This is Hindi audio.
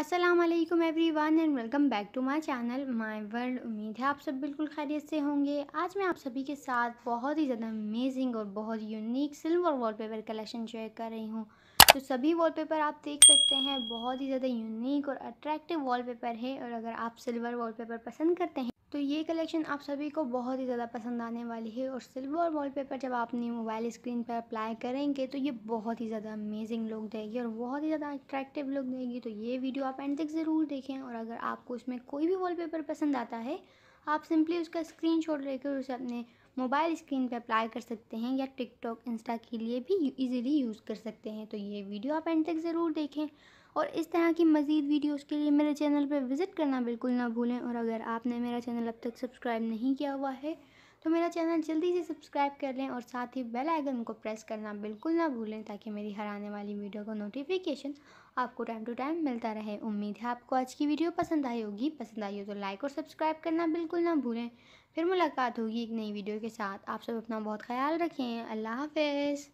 Aslam everyone and welcome back to my channel my world उम्मीद है आप सब बिल्कुल खैरियत से होंगे आज मैं आप सभी के साथ बहुत ही ज़्यादा अमेजिंग और बहुत unique silver wallpaper collection share कर रही हूँ तो सभी वॉलपेपर आप देख सकते हैं बहुत ही ज़्यादा यूनिक और अट्रैक्टिव वॉलपेपर है और अगर आप सिल्वर वॉलपेपर पसंद करते हैं तो ये कलेक्शन आप सभी को बहुत ही ज़्यादा पसंद आने वाली है और सिल्वर वॉलपेपर जब आप अपनी मोबाइल स्क्रीन पर अप्लाई करेंगे तो ये बहुत ही ज़्यादा अमेजिंग लुक देगी और बहुत ही ज़्यादा अट्रैक्टिव लुक देगी तो ये वीडियो आप एंड तक ज़रूर देखें और अगर आपको इसमें कोई भी वॉलपेपर पसंद आता है आप सिंपली उसका स्क्रीन शॉट लेकर उसे अपने मोबाइल स्क्रीन पे अप्लाई कर सकते हैं या टिकटॉक इंस्टा के लिए भी इजीली यूज़ कर सकते हैं तो ये वीडियो आप एंड तक ज़रूर देखें और इस तरह की मज़ीद वीडियोज़ के लिए मेरे चैनल पर विज़िट करना बिल्कुल ना भूलें और अगर आपने मेरा चैनल अब तक सब्सक्राइब नहीं किया हुआ है तो मेरा चैनल जल्दी से सब्सक्राइब कर लें और साथ ही बेल आइकन को प्रेस करना बिल्कुल ना भूलें ताकि मेरी हर आने वाली वीडियो का नोटिफिकेशन आपको टाइम टू टाइम मिलता रहे उम्मीद है आपको आज की वीडियो पसंद आई होगी पसंद आई हो तो लाइक और सब्सक्राइब करना बिल्कुल ना भूलें फिर मुलाकात होगी एक नई वीडियो के साथ आप सब अपना बहुत ख्याल रखें अल्लाह हाफिज़